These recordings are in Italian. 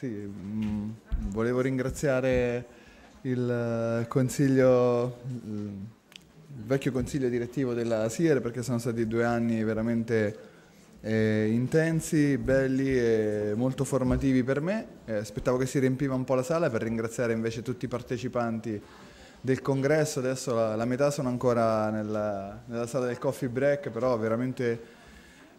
Sì, mh, mm, volevo ringraziare il eh, consiglio, il vecchio consiglio direttivo della SIER perché sono stati due anni veramente eh, intensi, belli e molto formativi per me. Eh, aspettavo che si riempiva un po' la sala per ringraziare invece tutti i partecipanti del congresso, adesso la, la metà sono ancora nella, nella sala del coffee break, però veramente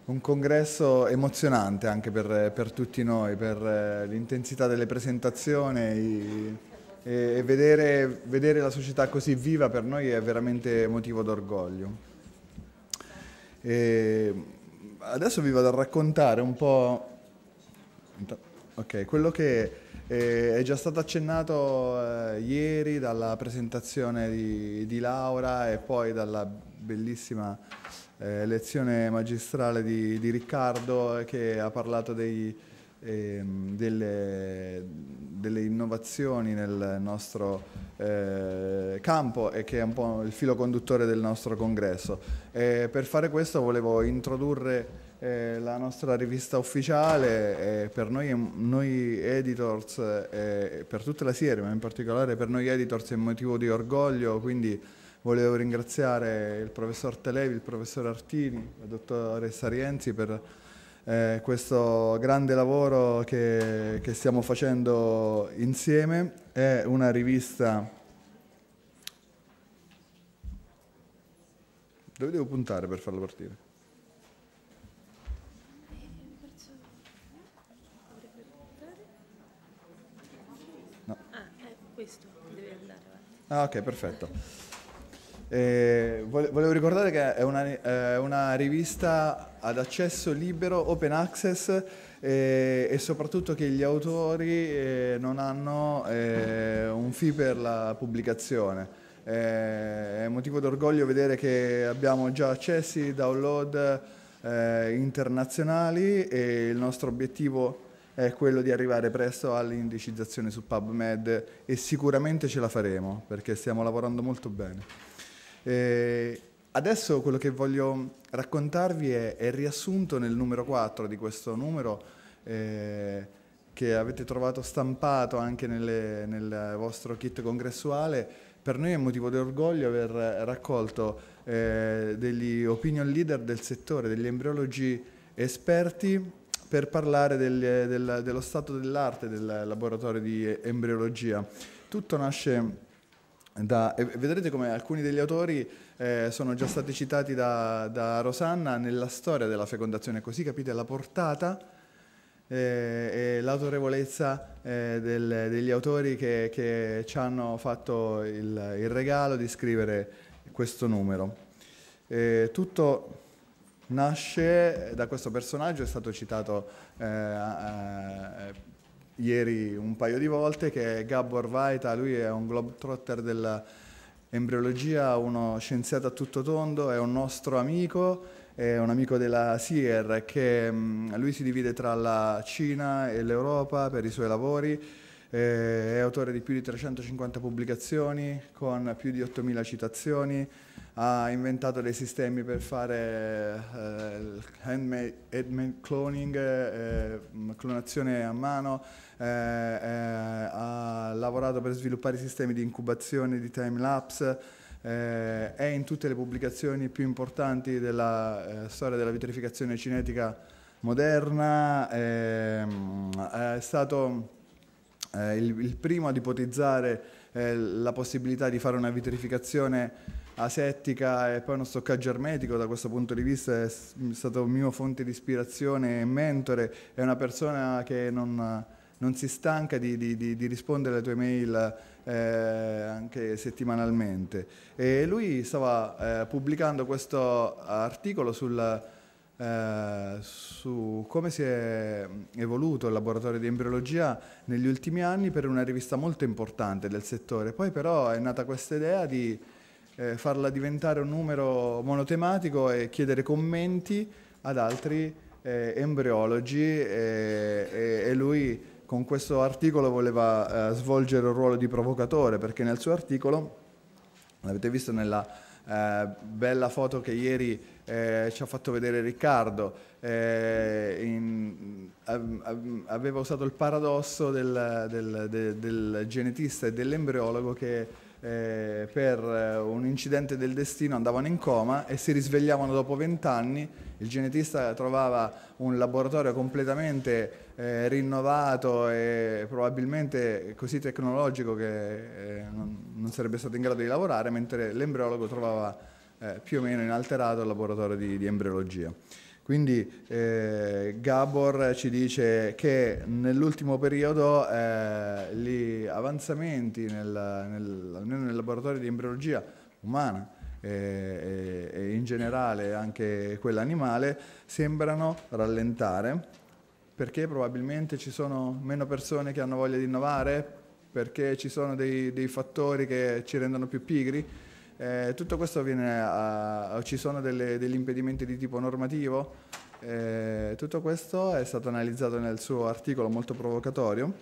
un congresso emozionante anche per, per tutti noi, per eh, l'intensità delle presentazioni i, e, vedere, vedere, la società così viva per noi è veramente motivo d'orgoglio. adesso vi vado a raccontare un po' okay, quello che eh, è già stato accennato eh, ieri dalla presentazione di, di Laura e poi dalla bellissima eh, lezione magistrale di, di, Riccardo eh, che ha parlato dei, eh, delle, delle, innovazioni nel nostro eh, campo e che è un po' il filo conduttore del nostro congresso. E per fare questo volevo introdurre eh, la nostra rivista ufficiale per noi, noi editors, eh, per tutta la serie, ma in particolare per noi editors è motivo di orgoglio, quindi Volevo ringraziare il professor Televi, il professor Artini, la dottoressa Rienzi per eh, questo grande lavoro che, che, stiamo facendo insieme. È una rivista... Dove devo puntare per farlo partire? No. Ah, eh, Ah, ok, perfetto. Eh, volevo ricordare che è una, è eh, una, rivista ad accesso libero, open access eh, e soprattutto che gli autori eh, non hanno eh, un fee per la pubblicazione. Eh, è motivo d'orgoglio vedere che abbiamo già accessi, download internazionali e il nostro obiettivo è quello di arrivare presto all'indicizzazione su PubMed e sicuramente ce la faremo perché stiamo lavorando molto bene. Eh, adesso quello che voglio raccontarvi è, è, riassunto nel numero 4 di questo numero eh, che avete trovato stampato anche nelle, nel vostro kit congressuale. Per noi è motivo di orgoglio aver raccolto eh, degli opinion leader del settore, degli embriologi esperti per parlare del, del, dello stato dell'arte del laboratorio di embriologia. Tutto nasce da, vedrete come alcuni degli autori eh, sono già stati citati da, da, Rosanna nella storia della fecondazione, così capite la portata eh, e l'autorevolezza eh, del, degli autori che, che, ci hanno fatto il, il, regalo di scrivere questo numero. Eh, tutto nasce da questo personaggio, è stato citato eh, ieri un paio di volte, che è Gabor Vaita, lui è un globetrotter dell'embriologia, uno scienziato a tutto tondo, è un nostro amico, è un amico della SIER che mm, lui si divide tra la Cina e l'Europa per i suoi lavori, eh, è autore di più di 350 pubblicazioni con più di 8.000 citazioni, ha inventato dei sistemi per fare eh, handmade, handmade cloning, eh, eh clonazione a mano, eh, eh, ha lavorato per sviluppare sistemi di incubazione di time lapse. Eh, è in tutte le pubblicazioni più importanti della storia della vitrificazione cinetica moderna, ehm, è stato eh, il, il, primo ad ipotizzare eh, la possibilità di fare una vitrificazione asettica e poi uno stoccaggio ermetico, da questo punto di vista è stato mio fonte di ispirazione e mentore, è una persona che non, non si stanca di, di, di, di, rispondere alle tue mail eh, anche settimanalmente. E lui stava eh, pubblicando questo articolo sul eh, su come si è evoluto il laboratorio di embriologia negli ultimi anni per una rivista molto importante del settore. Poi però è nata questa idea di eh, farla diventare un numero monotematico e chiedere commenti ad altri eh, embriologi e, eh, e, e lui con questo articolo voleva eh, svolgere un ruolo di provocatore perché nel suo articolo, l'avete visto nella eh, bella foto che ieri eh, ci ha fatto vedere Riccardo. Eh, in, aveva usato il paradosso del, del, del, del genetista e dell'embriologo che eh, per eh, un incidente del destino andavano in coma e si risvegliavano dopo vent'anni il genetista trovava un laboratorio completamente eh, rinnovato e probabilmente così tecnologico che eh, non, non, sarebbe stato in grado di lavorare, mentre l'embriologo trovava eh, più o meno inalterato il laboratorio di, di embriologia. Quindi eh, Gabor ci dice che nell'ultimo periodo eh, gli avanzamenti nel, nel, nel laboratorio di embriologia umana e, e in generale anche quella animale, sembrano rallentare perché probabilmente ci sono meno persone che hanno voglia di innovare, perché ci sono dei, dei fattori che ci rendono più pigri. Eh, tutto questo viene a, a ci sono delle, degli impedimenti di tipo normativo. Eh, tutto questo è stato analizzato nel suo articolo molto provocatorio,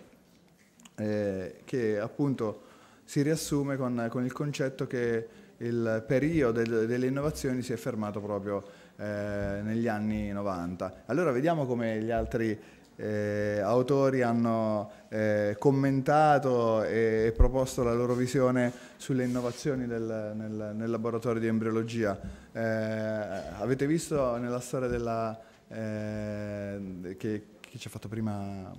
eh, che appunto si riassume con, con il concetto che il periodo delle innovazioni si è fermato proprio eh, negli anni 90. Allora vediamo come gli altri eh, autori hanno eh, commentato e, e, proposto la loro visione sulle innovazioni del, nel, nel, laboratorio di embriologia. avete visto nella storia della, che, che, ci ha fatto prima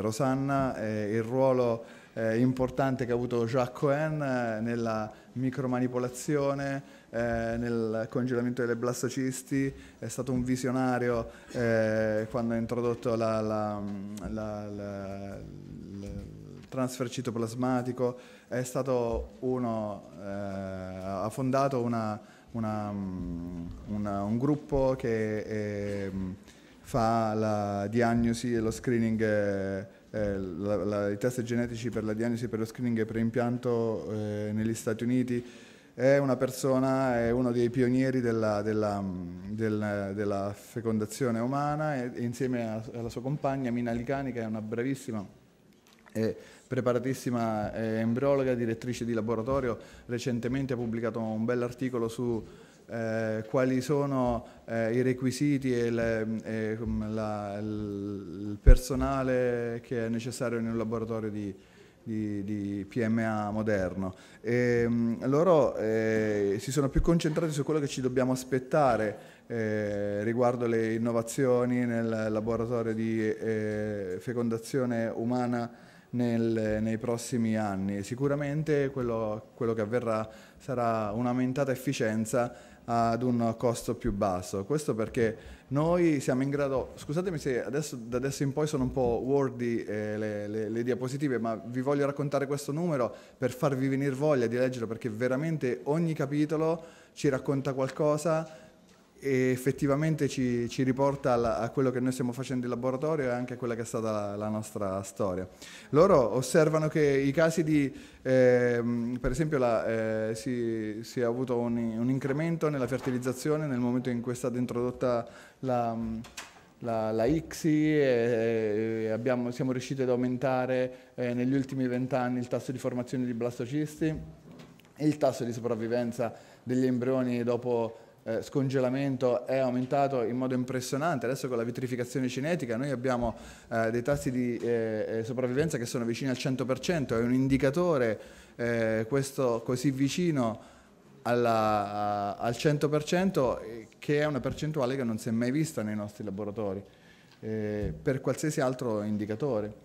Rosanna il ruolo eh, importante che ha avuto Jacques Cohen eh, nella micromanipolazione, eh, nel congelamento delle blastocisti, è stato un visionario eh, quando ha introdotto la, la, la, la transfer citoplasmatico, è stato uno, eh, ha fondato una, una, una, un gruppo che eh, fa la diagnosi e lo screening eh, eh, la, la, i test genetici per la diagnosi, per lo screening e preimpianto eh, negli Stati Uniti. È una persona, è uno dei pionieri della, della, della, della fecondazione umana e, insieme a, alla sua compagna Mina Licani, che è una bravissima e preparatissima eh, embriologa, direttrice di laboratorio, recentemente ha pubblicato un bell'articolo su eh, quali sono eh, i requisiti e, le, e la, il personale che è necessario in un laboratorio di, di, di PMA moderno. E, ehm, loro eh, si sono più concentrati su quello che ci dobbiamo aspettare eh, riguardo le innovazioni nel laboratorio di eh, fecondazione umana nel, nei prossimi anni. Sicuramente quello, quello che avverrà sarà un'aumentata efficienza ad un costo più basso. Questo perché noi siamo in grado, scusatemi se adesso, da adesso in poi sono un po' wordy eh, le, le, le, diapositive, ma vi voglio raccontare questo numero per farvi venire voglia di leggerlo perché veramente ogni capitolo ci racconta qualcosa e effettivamente ci, ci riporta alla, a quello che noi stiamo facendo in laboratorio e anche a quella che è stata la, la nostra storia. Loro osservano che i casi di, eh, per esempio, la, eh, si, si, è avuto un, un, incremento nella fertilizzazione nel momento in cui è stata introdotta la... La, la, ICSI, e, e abbiamo, siamo riusciti ad aumentare eh, negli ultimi vent'anni il tasso di formazione di blastocisti e il tasso di sopravvivenza degli embrioni dopo eh, scongelamento è aumentato in modo impressionante. Adesso con la vitrificazione cinetica noi abbiamo eh, dei tassi di eh, eh sopravvivenza che sono vicini al 100%, è un indicatore eh, questo così vicino alla, a, al 100% eh, che è una percentuale che non si è mai vista nei nostri laboratori per qualsiasi altro indicatore.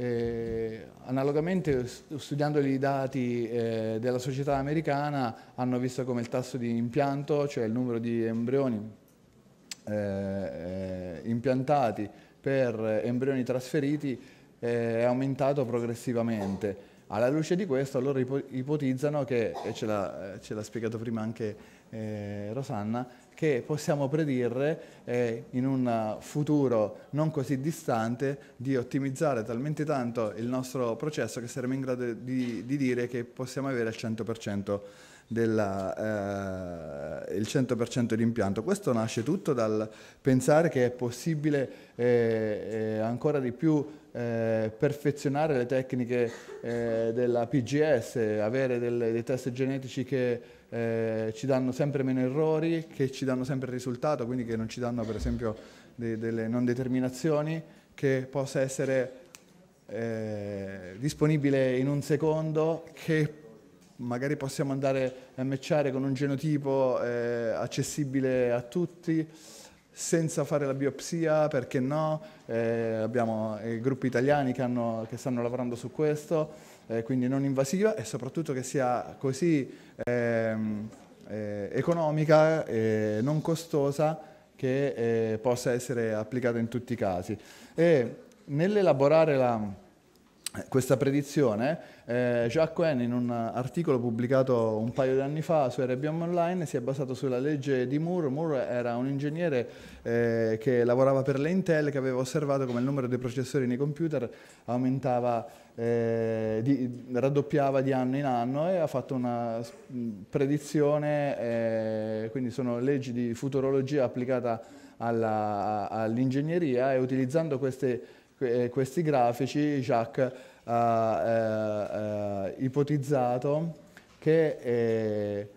Eh, analogamente studiando i dati eh, della società americana hanno visto come il tasso di impianto, cioè il numero di embrioni eh, eh impiantati per embrioni trasferiti eh, è aumentato progressivamente. Alla luce di questo loro ipotizzano che, e ce l'ha eh, spiegato prima anche Rosanna, che possiamo predire eh, in un futuro non così distante di ottimizzare talmente tanto il nostro processo che saremo in grado di, di dire che possiamo avere al 100% del eh, 100% di impianto. Questo nasce tutto dal pensare che è possibile eh, eh ancora di più eh, perfezionare le tecniche eh, della PGS, avere delle, dei test genetici che eh, ci danno sempre meno errori, che ci danno sempre risultato, quindi che non ci danno per esempio de, delle non determinazioni, che possa essere eh, disponibile in un secondo, che magari possiamo andare a matchare con un genotipo eh, accessibile a tutti senza fare la biopsia, perché no? Eh, abbiamo i eh, gruppi italiani che, hanno, che stanno lavorando su questo, eh, quindi non invasiva e soprattutto che sia così ehm, eh, economica e non costosa che eh, possa essere applicata in tutti i casi. E nell'elaborare la questa predizione, eh, Jacques Wen in un articolo pubblicato un paio di anni fa su RBM Online si è basato sulla legge di Moore. Moore era un ingegnere eh, che lavorava per l'Intel che aveva osservato come il numero dei processori nei computer aumentava, eh, di, raddoppiava di anno in anno e ha fatto una predizione, eh, quindi sono leggi di futurologia applicata all'ingegneria e utilizzando queste eh, questi grafici Jacques ha eh, eh, ipotizzato che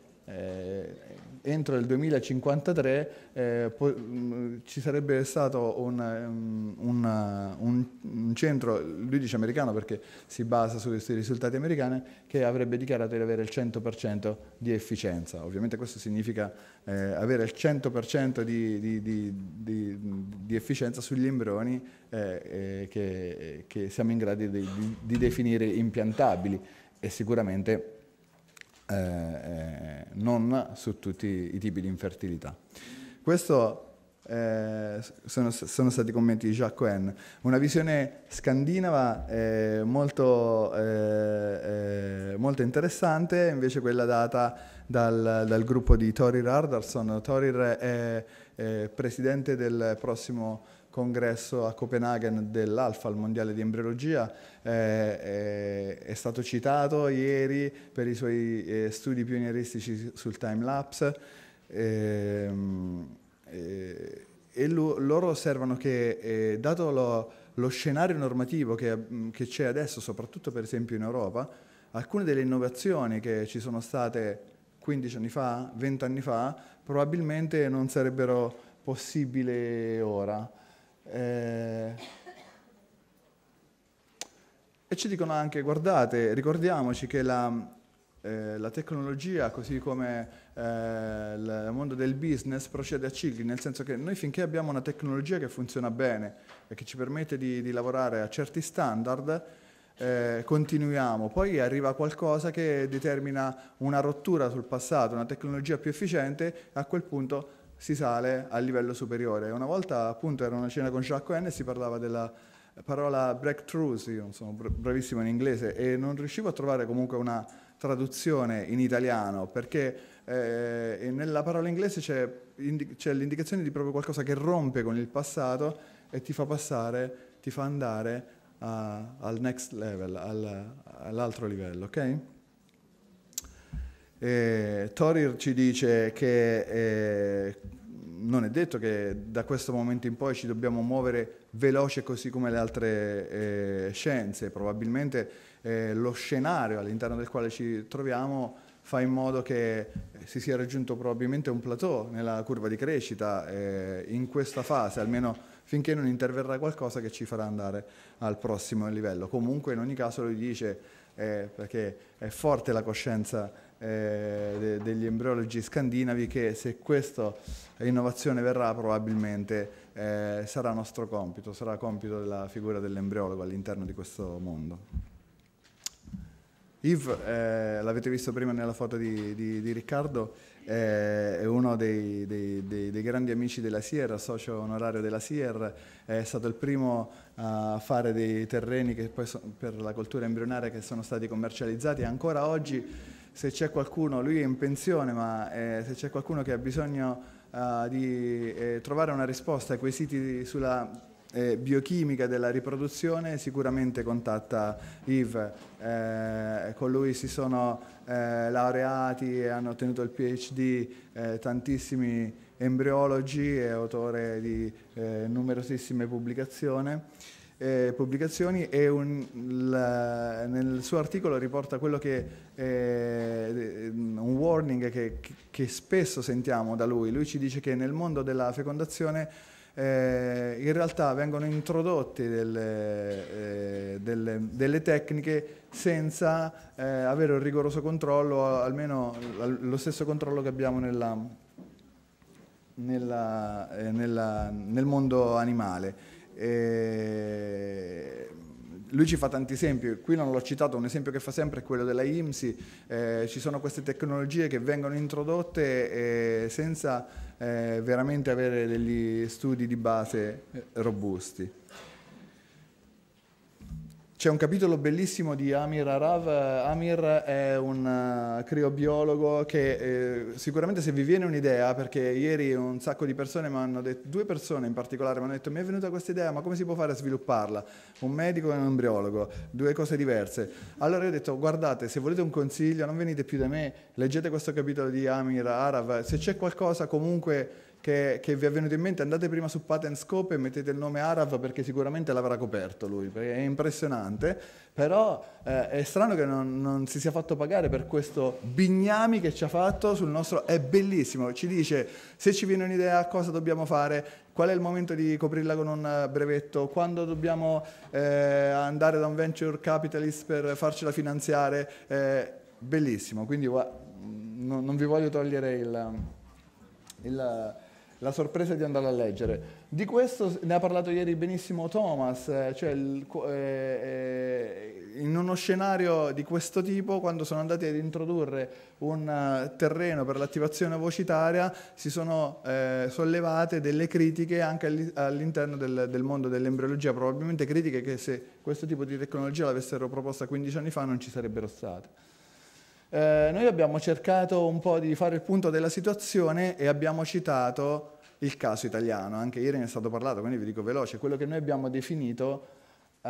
entro il 2053 eh, po- mm, ci sarebbe stato un, mm, un, mm, un, un, centro, lui dice americano perché si basa su questi risultati americani, che avrebbe dichiarato di avere il 100% di efficienza. Ovviamente questo significa eh, avere il 100% di, di, di, di efficienza sugli embrioni eh, eh che, eh, che, siamo in grado di definire impiantabili e sicuramente eh, eh, non su tutti i tipi di infertilità. Questo eh, sono, sono, stati commenti di Jacques Cohen. Una visione scandinava eh, molto, eh, molto, interessante, invece quella data dal, dal gruppo di Thorir Ardarson. Thorir è presidente del prossimo congresso a Copenaghen dell'Alfa, il mondiale di embriologia, eh, è stato citato ieri per i suoi eh, studi pionieristici sul time lapse. Eh, eh, e lo, loro osservano che eh, dato lo, lo, scenario normativo che, mm, che, c'è adesso, soprattutto per esempio in Europa, alcune delle innovazioni che ci sono state 15 anni fa, 20 anni fa, probabilmente non sarebbero possibili ora. Eh, e ci dicono anche, guardate, ricordiamoci che la, eh, la tecnologia, così come eh, il mondo del business, procede a cicli, nel senso che noi finché abbiamo una tecnologia che funziona bene e che ci permette di, di lavorare a certi standard, eh, continuiamo. Poi arriva qualcosa che determina una rottura sul passato, una tecnologia più efficiente, e a quel punto si sale al livello superiore. Una volta appunto era una cena con Jacques Cohen e si parlava della parola breakthrough, io non sono bravissimo in inglese e non riuscivo a trovare comunque una traduzione in italiano, perché eh, nella parola inglese c'è, indi- c'è, l'indicazione di proprio qualcosa che rompe con il passato e ti fa passare, ti fa andare a, al next level, al, all'altro livello, ok? E Torir ci dice che eh, non è detto che da questo momento in poi ci dobbiamo muovere veloce così come le altre eh, scienze, probabilmente eh, lo scenario all'interno del quale ci troviamo fa in modo che eh, si sia raggiunto probabilmente un plateau nella curva di crescita eh, in questa fase, almeno finché non interverrà qualcosa che ci farà andare al prossimo livello. Comunque in ogni caso lui dice, eh, perché è forte la coscienza eh, de degli embriologi scandinavi, che se questa innovazione verrà probabilmente eh, sarà nostro compito, sarà compito della figura dell'embriologo all'interno di questo mondo. Yves, eh, l'avete visto prima nella foto di, di, di Riccardo, eh, è uno dei, dei, dei, dei, grandi amici della Sierra, socio onorario della Sierra, è stato il primo a fare dei terreni so, per la coltura embrionare che sono stati commercializzati ancora oggi se c'è qualcuno, lui è in pensione, ma eh, se c'è qualcuno che ha bisogno uh, di eh, trovare una risposta ai quesiti sulla eh, biochimica della riproduzione, sicuramente contatta Yves, eh, con lui si sono eh, laureati e hanno ottenuto il PhD eh, tantissimi embriologi, è autore di eh, numerosissime pubblicazioni. Eh, pubblicazioni e un, la, nel suo articolo riporta quello che eh, un warning che, che, spesso sentiamo da lui. Lui ci dice che nel mondo della fecondazione eh, in realtà vengono introdotte delle, eh, delle, delle tecniche senza eh, avere un rigoroso controllo, almeno lo stesso controllo che abbiamo nella, nella, eh, nella, nel mondo animale. E eh, lui ci fa tanti esempi, qui non l'ho citato, un esempio che fa sempre è quello della IMSI, eh, ci sono queste tecnologie che vengono introdotte eh, senza eh, veramente avere degli studi di base eh, robusti. C'è un capitolo bellissimo di Amir Arav. Amir è un eh, criobiologo che eh, sicuramente se vi viene un'idea, perché ieri un sacco di persone mi hanno detto, due persone in particolare mi hanno detto mi è venuta questa idea, ma come si può fare a svilupparla? Un medico e un embriologo, due cose diverse. Allora io ho detto guardate, se volete un consiglio non venite più da me, leggete questo capitolo di Amir Arav, se c'è qualcosa comunque che, che, vi è venuto in mente, andate prima su Patent Scope e mettete il nome Arav perché sicuramente l'avrà coperto lui, perché è impressionante, però eh, è strano che non, non, si sia fatto pagare per questo bignami che ci ha fatto sul nostro, è bellissimo, ci dice se ci viene un'idea cosa dobbiamo fare, qual è il momento di coprirla con un eh, brevetto, quando dobbiamo eh, andare da un venture capitalist per farcela finanziare, eh, bellissimo, quindi mm, no, non vi voglio togliere il... il la sorpresa di andare a leggere. Di questo ne ha parlato ieri benissimo Thomas, eh, cioè il, eh, eh, in uno scenario di questo tipo, quando sono andati ad introdurre un eh, terreno per l'attivazione vocitaria, si sono eh, sollevate delle critiche anche all'interno del, del, mondo dell'embriologia, probabilmente critiche che se questo tipo di tecnologia l'avessero proposta 15 anni fa non ci sarebbero state. Eh, noi abbiamo cercato un po' di fare il punto della situazione e abbiamo citato il caso italiano, anche ieri ne è stato parlato, quindi vi dico veloce, quello che noi abbiamo definito uh,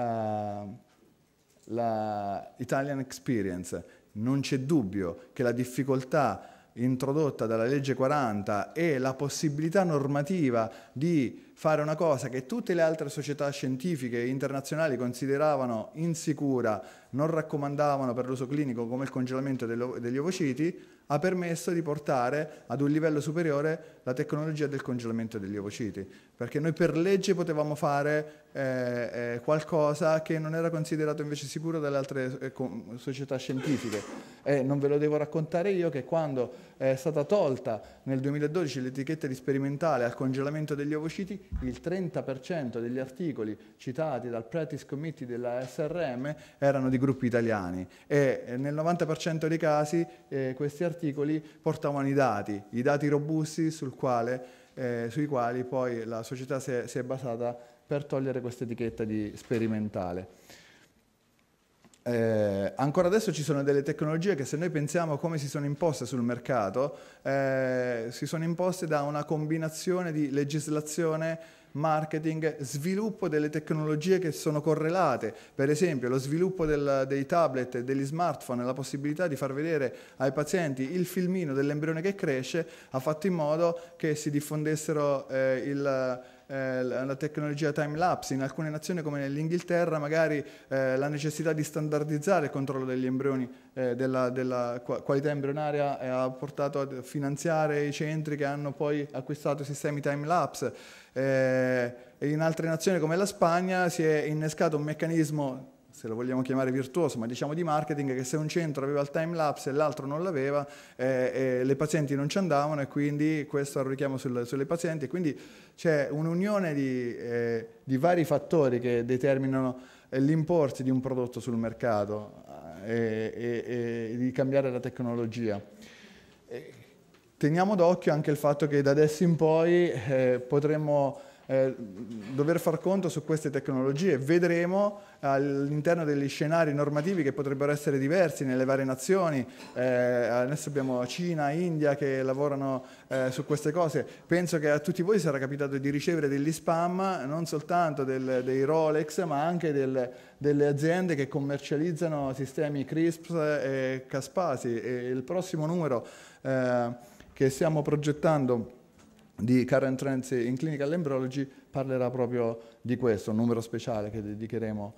la Italian Experience. Non c'è dubbio che la difficoltà introdotta dalla legge 40 e la possibilità normativa di fare una cosa che tutte le altre società scientifiche internazionali consideravano insicura, non raccomandavano per l'uso clinico come il congelamento degli ovociti, ha permesso di portare ad un livello superiore la tecnologia del congelamento degli ovociti, perché noi per legge potevamo fare eh, eh, qualcosa che non era considerato invece sicuro dalle altre eh, società scientifiche. E non ve lo devo raccontare io che quando è stata tolta nel 2012 l'etichetta di sperimentale al congelamento degli ovociti, il 30% degli articoli citati dal Practice Committee della SRM erano di gruppi italiani e eh, nel 90% dei casi eh, questi articoli portavano i dati, i dati robusti quale, eh, sui quali poi la società si è, si è basata per togliere questa etichetta di sperimentale eh, ancora adesso ci sono delle tecnologie che se noi pensiamo a come si sono imposte sul mercato, eh, si sono imposte da una combinazione di legislazione, marketing, sviluppo delle tecnologie che sono correlate, per esempio lo sviluppo del, dei tablet e degli smartphone, la possibilità di far vedere ai pazienti il filmino dell'embrione che cresce, ha fatto in modo che si diffondessero eh, il eh, la tecnologia time lapse, in alcune nazioni come nell'Inghilterra magari eh, la necessità di standardizzare il controllo degli embrioni, eh, della, della, qualità embrionaria eh, ha portato a finanziare i centri che hanno poi acquistato sistemi time lapse. Eh, in altre nazioni come la Spagna si è innescato un meccanismo se lo vogliamo chiamare virtuoso, ma diciamo di marketing, che se un centro aveva il time lapse e l'altro non l'aveva, eh, eh, le pazienti non ci andavano e quindi questo era un richiamo sul, sulle pazienti. Quindi c'è un'unione di, eh, di, vari fattori che determinano eh, l'imporsi di un prodotto sul mercato eh, e di cambiare la tecnologia. Eh, teniamo d'occhio anche il fatto che da adesso in poi potremmo eh, dover far conto su queste tecnologie. Vedremo all'interno degli scenari normativi che potrebbero essere diversi nelle varie nazioni. Eh, adesso abbiamo Cina, India che lavorano eh, su queste cose. Penso che a tutti voi sarà capitato di ricevere degli spam non soltanto del, dei Rolex, ma anche del, delle aziende che commercializzano sistemi CRISP e Caspasi. E il prossimo numero eh, che stiamo progettando di Karen Trenzi in Clinical Embryology parlerà proprio di questo, un numero speciale che dedicheremo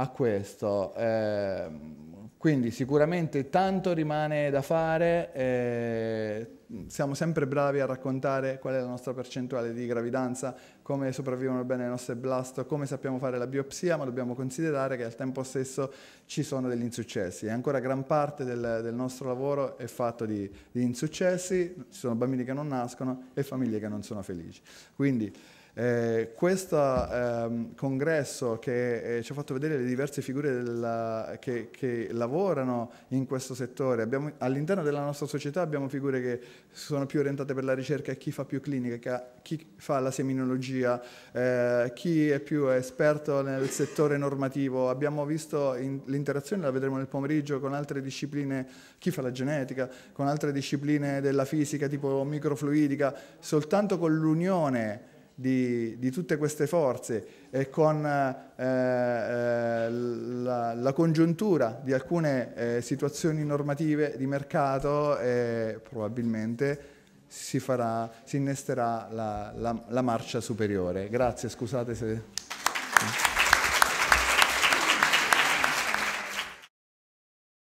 a questo. Eh, quindi sicuramente tanto rimane da fare, eh, siamo sempre bravi a raccontare qual è la nostra percentuale di gravidanza, come sopravvivono bene le nostre blast, come sappiamo fare la biopsia, ma dobbiamo considerare che al tempo stesso ci sono degli insuccessi e ancora gran parte del, del nostro lavoro è fatto di, di, insuccessi, ci sono bambini che non nascono e famiglie che non sono felici. Quindi, eh, questo ehm, congresso che eh, ci ha fatto vedere le diverse figure della, che, che, lavorano in questo settore, abbiamo, all'interno della nostra società abbiamo figure che sono più orientate per la ricerca, e chi fa più clinica, chi fa la seminologia, eh, chi è più esperto nel settore normativo, abbiamo visto in, l'interazione, la vedremo nel pomeriggio, con altre discipline, chi fa la genetica, con altre discipline della fisica tipo microfluidica, soltanto con l'unione di, di, tutte queste forze e con eh, eh, la, la, congiuntura di alcune eh, situazioni normative di mercato eh, probabilmente si, farà, si innesterà la, la, la marcia superiore. Grazie, scusate se...